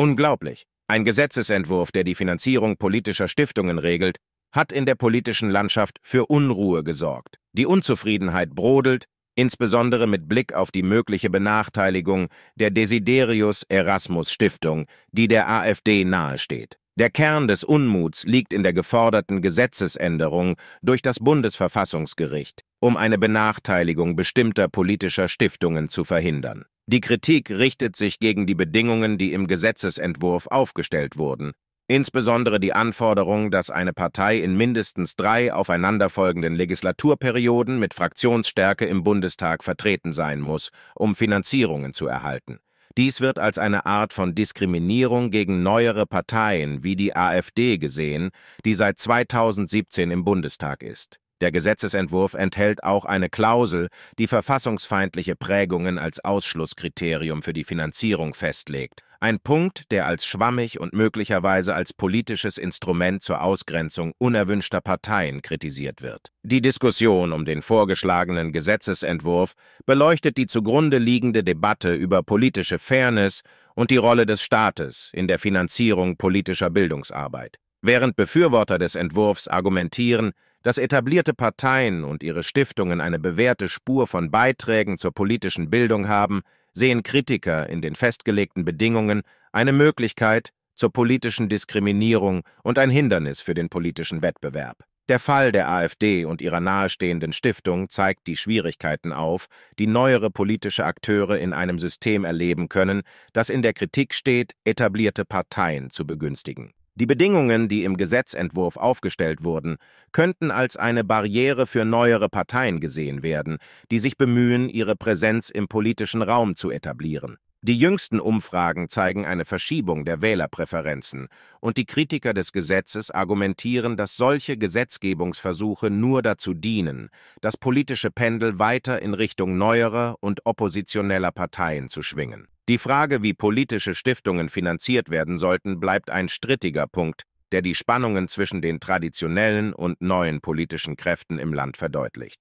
Unglaublich. Ein Gesetzesentwurf, der die Finanzierung politischer Stiftungen regelt, hat in der politischen Landschaft für Unruhe gesorgt. Die Unzufriedenheit brodelt, insbesondere mit Blick auf die mögliche Benachteiligung der Desiderius Erasmus Stiftung, die der AfD nahesteht. Der Kern des Unmuts liegt in der geforderten Gesetzesänderung durch das Bundesverfassungsgericht, um eine Benachteiligung bestimmter politischer Stiftungen zu verhindern. Die Kritik richtet sich gegen die Bedingungen, die im Gesetzesentwurf aufgestellt wurden, insbesondere die Anforderung, dass eine Partei in mindestens drei aufeinanderfolgenden Legislaturperioden mit Fraktionsstärke im Bundestag vertreten sein muss, um Finanzierungen zu erhalten. Dies wird als eine Art von Diskriminierung gegen neuere Parteien wie die AfD gesehen, die seit 2017 im Bundestag ist. Der Gesetzesentwurf enthält auch eine Klausel, die verfassungsfeindliche Prägungen als Ausschlusskriterium für die Finanzierung festlegt. Ein Punkt, der als schwammig und möglicherweise als politisches Instrument zur Ausgrenzung unerwünschter Parteien kritisiert wird. Die Diskussion um den vorgeschlagenen Gesetzesentwurf beleuchtet die zugrunde liegende Debatte über politische Fairness und die Rolle des Staates in der Finanzierung politischer Bildungsarbeit. Während Befürworter des Entwurfs argumentieren, dass etablierte Parteien und ihre Stiftungen eine bewährte Spur von Beiträgen zur politischen Bildung haben, sehen Kritiker in den festgelegten Bedingungen eine Möglichkeit zur politischen Diskriminierung und ein Hindernis für den politischen Wettbewerb. Der Fall der AfD und ihrer nahestehenden Stiftung zeigt die Schwierigkeiten auf, die neuere politische Akteure in einem System erleben können, das in der Kritik steht, etablierte Parteien zu begünstigen. Die Bedingungen, die im Gesetzentwurf aufgestellt wurden, könnten als eine Barriere für neuere Parteien gesehen werden, die sich bemühen, ihre Präsenz im politischen Raum zu etablieren. Die jüngsten Umfragen zeigen eine Verschiebung der Wählerpräferenzen, und die Kritiker des Gesetzes argumentieren, dass solche Gesetzgebungsversuche nur dazu dienen, das politische Pendel weiter in Richtung neuerer und oppositioneller Parteien zu schwingen. Die Frage, wie politische Stiftungen finanziert werden sollten, bleibt ein strittiger Punkt, der die Spannungen zwischen den traditionellen und neuen politischen Kräften im Land verdeutlicht.